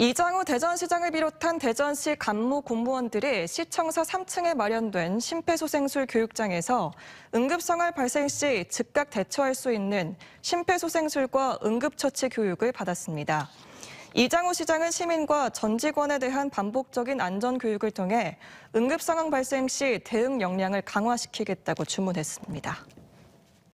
이장우 대전시장을 비롯한 대전시 간무 공무원들이 시청사 3층에 마련된 심폐소생술 교육장에서 응급상황 발생 시 즉각 대처할 수 있는 심폐소생술과 응급처치 교육을 받았습니다. 이장우 시장은 시민과 전 직원에 대한 반복적인 안전 교육을 통해 응급 상황 발생 시 대응 역량을 강화시키겠다고 주문했습니다.